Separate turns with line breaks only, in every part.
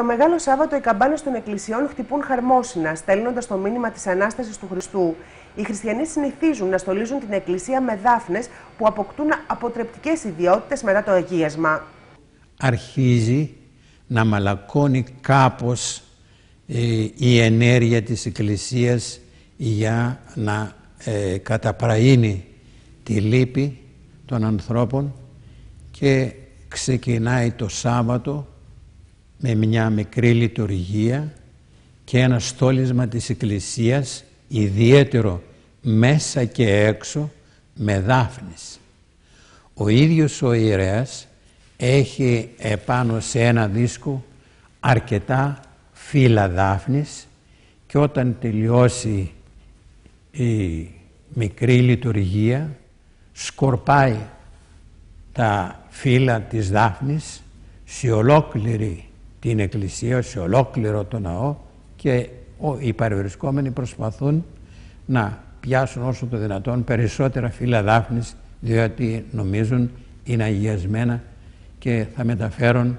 Το Μεγάλο Σάββατο οι καμπάνες των εκκλησιών χτυπούν χαρμόσυνα, στέλνοντας το μήνυμα της ανάστασης του Χριστού. Οι χριστιανοί συνηθίζουν να στολίζουν την εκκλησία με δάφνες που αποκτούν αποτρεπτικές ιδιότητες μετά το αγίασμα.
Αρχίζει να μαλακώνει κάπως ε, η ενέργεια της Εκκλησίας για να ε, καταπραίνει τη λύπη των ανθρώπων και ξεκινάει το Σάββατο με μια μικρή λειτουργία και ένα στόλισμα της Εκκλησίας ιδιαίτερο μέσα και έξω με δάφνης. Ο ίδιος ο ιερέας έχει επάνω σε ένα δίσκο αρκετά φύλλα δάφνης και όταν τελειώσει η μικρή λειτουργία σκορπάει τα φύλλα της δάφνης σε ολόκληρη την Εκκλησία, σε ολόκληρο το ναό και οι παρευρισκόμενοι προσπαθούν να πιάσουν όσο το δυνατόν περισσότερα φύλλα δάφνης διότι νομίζουν είναι αγιασμένα και θα μεταφέρουν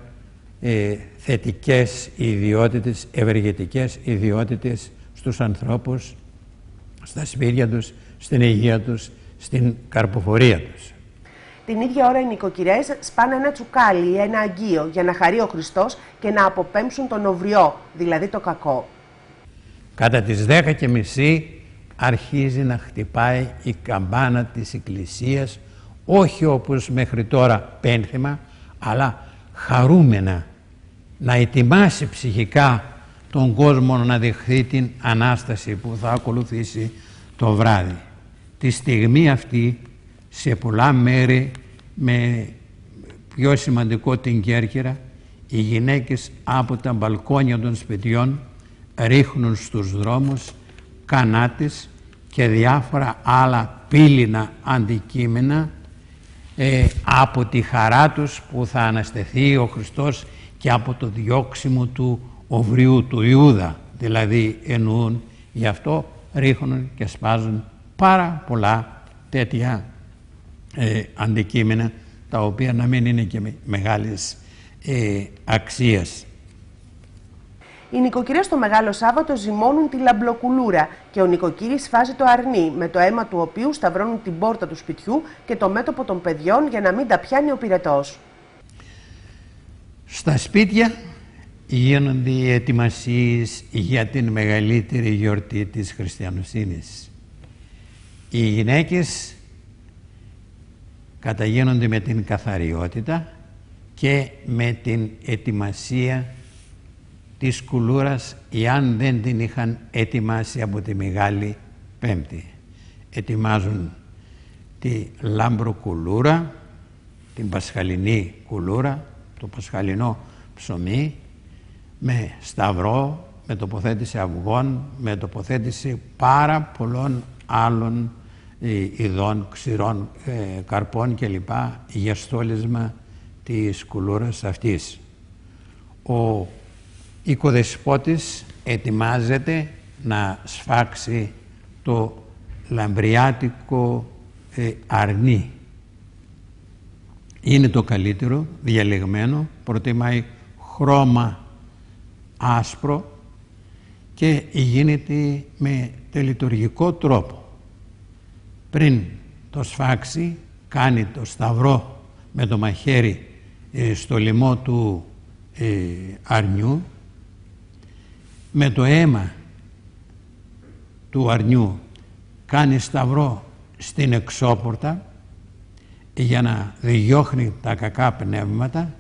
ε, θετικές ιδιότητες, ευεργετικές ιδιότητες στους ανθρώπους, στα σπίτια τους, στην υγεία τους, στην καρποφορία τους
την ίδια ώρα οι νοικοκυρές σπάνε ένα τσουκάλι ή ένα αγγείο για να χαρεί ο Χριστός και να αποπέμψουν τον οβριό, δηλαδή το κακό.
Κατά τις 10.30 και μισή αρχίζει να χτυπάει η καμπάνα της Εκκλησίας όχι όπως μέχρι τώρα πένθυμα αλλά χαρούμενα να ετοιμάσει ψυχικά τον κόσμο να δεχθεί την Ανάσταση που θα ακολουθήσει το βράδυ. Τη στιγμή αυτή σε πολλά μέρη με πιο σημαντικό την Κέρκυρα οι γυναίκες από τα μπαλκόνια των σπιτιών ρίχνουν στους δρόμους κανάτες και διάφορα άλλα πύληνα αντικείμενα ε, από τη χαρά τους που θα αναστεθεί ο Χριστός και από το διώξιμο του οβριού του Ιούδα δηλαδή εννοούν γι' αυτό ρίχνουν και σπάζουν πάρα πολλά τέτοια ε, αντικείμενα τα οποία να μην είναι και μεγάλες ε,
Οι νοικοκύρια το Μεγάλο Σάββατο ζυμώνουν τη λαμπλοκουλούρα και ο νοικοκύρης φάζει το αρνί, με το αίμα του οποίου σταυρώνουν την πόρτα του σπιτιού και το μέτωπο των παιδιών για να μην τα πιάνει ο πυρετός.
Στα σπίτια γίνονται οι ετοιμασίες για την μεγαλύτερη γιορτή της χριστιανοσύνης. Οι γυναίκες καταγίνονται με την καθαριότητα και με την ετοιμασία της κουλούρας εάν δεν την είχαν ετοιμάσει από τη Μεγάλη Πέμπτη. Ετοιμάζουν τη λάμπρο κουλούρα, την πασχαλινή κουλούρα, το πασχαλινό ψωμί με σταυρό, με τοποθέτηση αυγών, με τοποθέτηση πάρα πολλών άλλων ε, ειδών ξηρών ε, καρπών κλπ. για στόλισμα της κουλούρας αυτής. Ο οικοδεσπότης ετοιμάζεται να σφάξει το λαμπριάτικο ε, αρνί. Είναι το καλύτερο, διαλεγμένο, προτιμάει χρώμα άσπρο και γίνεται με τελειτουργικό τρόπο πριν το σφάξει κάνει το σταυρό με το μαχαίρι ε, στο λαιμό του ε, αρνιού με το αίμα του αρνιού κάνει σταυρό στην εξώπορτα ε, για να διώχνει τα κακά πνεύματα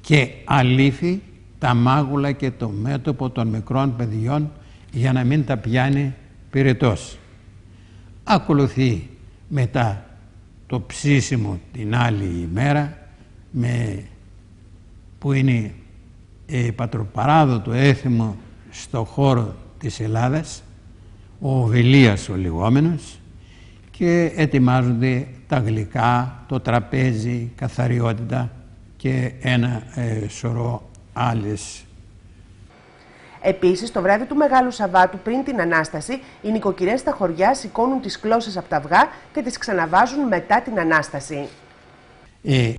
και αλήφει τα μάγουλα και το μέτωπο των μικρών παιδιών για να μην τα πιάνει πυρετός. Ακολουθεί μετά το ψήσιμο την άλλη ημέρα με, που είναι ε, πατροπαράδοτο έθιμο στο χώρο της Ελλάδας ο Βιλίας ο λιγόμενος και ετοιμάζονται τα γλυκά, το τραπέζι, καθαριότητα και ένα ε, σωρό άλλες
Επίσης, το βράδυ του Μεγάλου Σαββάτου πριν την Ανάσταση, οι νοικοκυρές στα χωριά σηκώνουν τις κλώσει από τα αυγά και τις ξαναβάζουν μετά την Ανάσταση.
Ε,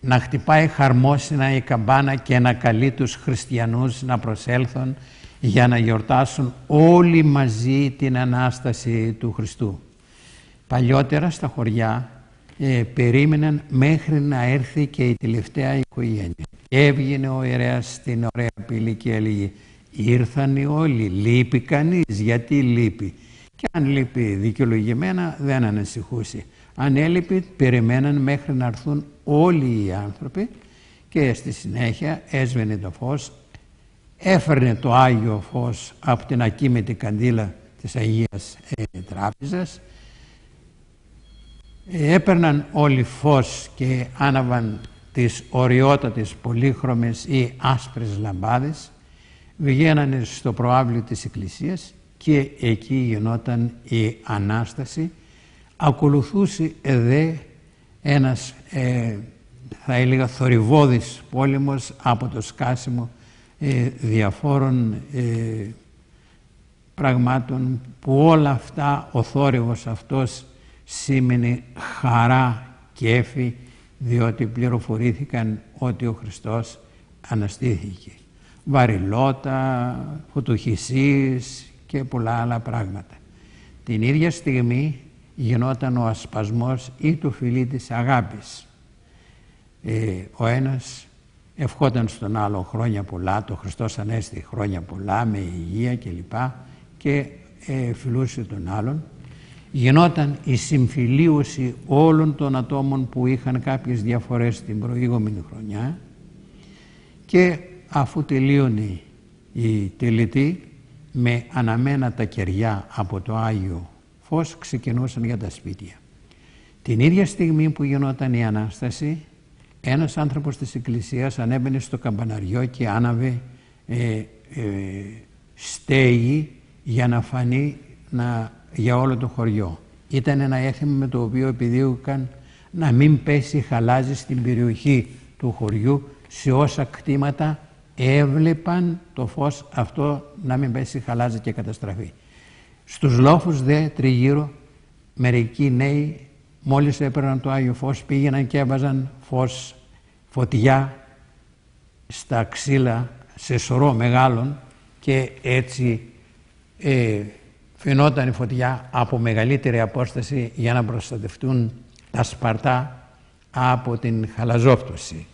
να χτυπάει χαρμόσυνα η καμπάνα και να καλεί τους χριστιανούς να προσέλθουν για να γιορτάσουν όλοι μαζί την Ανάσταση του Χριστού. Παλιότερα στα χωριά ε, περίμεναν μέχρι να έρθει και η τελευταία οικογένεια. Έβγαινε ο ιερέας στην ωραία πύλη και έλεγε Ήρθαν όλοι, λείπει κανείς. Γιατί λείπει. Και αν λείπει δικαιολογημένα δεν ανησυχούσε. Αν έλειπε περιμέναν μέχρι να έρθουν όλοι οι άνθρωποι και στη συνέχεια έσβαινε το φως, έφερνε το Άγιο Φως από την ακίμητη καντήλα της Αγίας ε, Τράπεζας, έπαιρναν όλοι φως και άναβαν τις οριότατες πολύχρωμες ή άσπρες λαμπάδες βγαίνανε στο προάβλιο της Εκκλησίας και εκεί γινόταν η Ανάσταση. Ακολουθούσε εδέ ένας, ε, θα έλεγα, θορυβόδης πόλεμος από το σκάσιμο ε, διαφόρων ε, πραγμάτων που όλα αυτά, ο θόρυβος αυτός σήμαινε χαρά και έφη διότι πληροφορήθηκαν ότι ο Χριστός αναστήθηκε βαριλότα, φωτοχυσίες και πολλά άλλα πράγματα. Την ίδια στιγμή γινόταν ο ασπασμός ή του φιλί της αγάπης. Ε, ο ένας ευχόταν στον άλλο χρόνια πολλά, το Χριστός Ανέστη χρόνια πολλά, με υγεία κλπ. και ε, φιλούσε τον άλλον. Γινόταν η συμφιλίωση όλων των ατόμων που είχαν κάποιες διαφορές την προηγούμενη χρονιά και αφού τελείωνε η τελετή με αναμένα τα κεριά από το Άγιο Φως ξεκινούσαν για τα σπίτια. Την ίδια στιγμή που γινόταν η Ανάσταση ένας άνθρωπος της Εκκλησίας ανέβαινε στο καμπαναριό και άναβε ε, ε, στέγη για να φανεί να, για όλο το χωριό. Ήταν ένα έθιμο με το οποίο επιδίωκαν να μην πέσει χαλάζι στην περιοχή του χωριού σε όσα κτήματα έβλεπαν το φως αυτό να μην πέσει χαλάζει και καταστραφεί. Στους λόφους δε τριγύρω μερικοί νέοι μόλις έπαιρναν το Άγιο Φως πήγαιναν και έβαζαν φως, φωτιά στα ξύλα σε σωρό μεγάλων και έτσι ε, φαινόταν η φωτιά από μεγαλύτερη απόσταση για να προστατευτούν τα σπαρτά από την χαλαζόπτωση.